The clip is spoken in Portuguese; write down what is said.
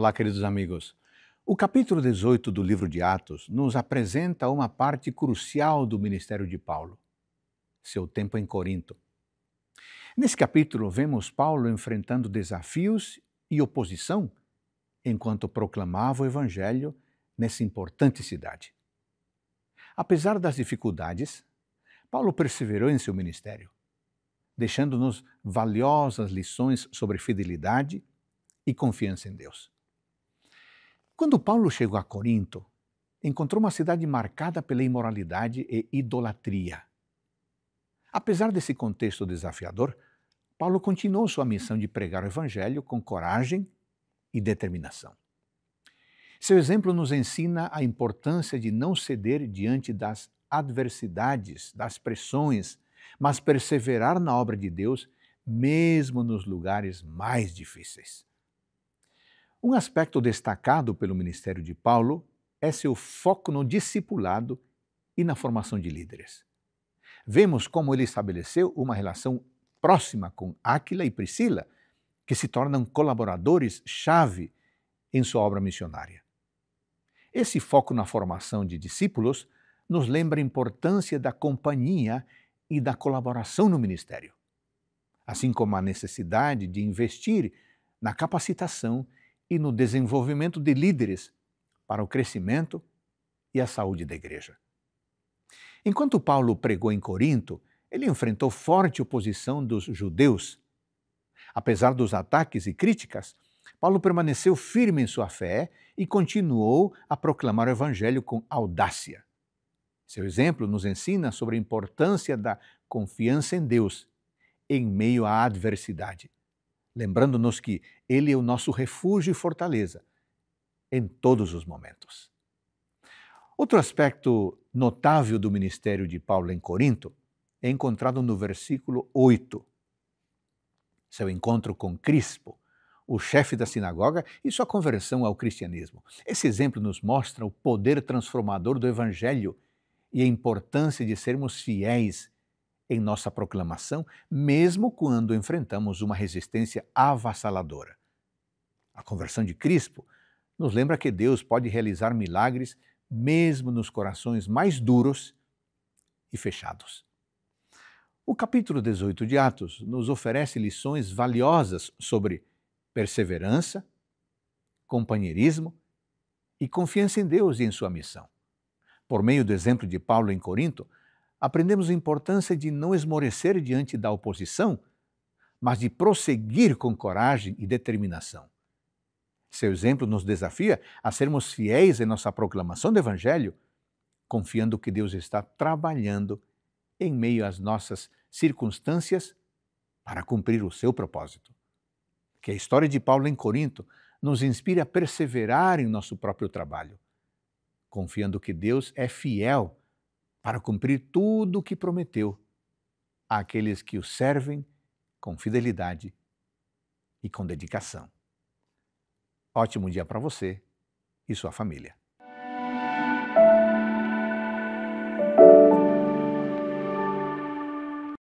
Olá, queridos amigos. O capítulo 18 do livro de Atos nos apresenta uma parte crucial do ministério de Paulo, seu tempo em Corinto. Nesse capítulo, vemos Paulo enfrentando desafios e oposição enquanto proclamava o Evangelho nessa importante cidade. Apesar das dificuldades, Paulo perseverou em seu ministério, deixando-nos valiosas lições sobre fidelidade e confiança em Deus. Quando Paulo chegou a Corinto, encontrou uma cidade marcada pela imoralidade e idolatria. Apesar desse contexto desafiador, Paulo continuou sua missão de pregar o Evangelho com coragem e determinação. Seu exemplo nos ensina a importância de não ceder diante das adversidades, das pressões, mas perseverar na obra de Deus, mesmo nos lugares mais difíceis. Um aspecto destacado pelo ministério de Paulo é seu foco no discipulado e na formação de líderes. Vemos como ele estabeleceu uma relação próxima com Áquila e Priscila, que se tornam colaboradores-chave em sua obra missionária. Esse foco na formação de discípulos nos lembra a importância da companhia e da colaboração no ministério, assim como a necessidade de investir na capacitação e no desenvolvimento de líderes para o crescimento e a saúde da igreja. Enquanto Paulo pregou em Corinto, ele enfrentou forte oposição dos judeus. Apesar dos ataques e críticas, Paulo permaneceu firme em sua fé e continuou a proclamar o Evangelho com audácia. Seu exemplo nos ensina sobre a importância da confiança em Deus em meio à adversidade lembrando-nos que Ele é o nosso refúgio e fortaleza em todos os momentos. Outro aspecto notável do ministério de Paulo em Corinto é encontrado no versículo 8. Seu encontro com Crispo, o chefe da sinagoga, e sua conversão ao cristianismo. Esse exemplo nos mostra o poder transformador do Evangelho e a importância de sermos fiéis em nossa proclamação, mesmo quando enfrentamos uma resistência avassaladora. A conversão de Crispo nos lembra que Deus pode realizar milagres mesmo nos corações mais duros e fechados. O capítulo 18 de Atos nos oferece lições valiosas sobre perseverança, companheirismo e confiança em Deus e em sua missão. Por meio do exemplo de Paulo em Corinto, aprendemos a importância de não esmorecer diante da oposição, mas de prosseguir com coragem e determinação. Seu exemplo nos desafia a sermos fiéis em nossa proclamação do Evangelho, confiando que Deus está trabalhando em meio às nossas circunstâncias para cumprir o seu propósito. Que a história de Paulo em Corinto nos inspire a perseverar em nosso próprio trabalho, confiando que Deus é fiel para cumprir tudo o que prometeu àqueles que o servem com fidelidade e com dedicação. Ótimo dia para você e sua família.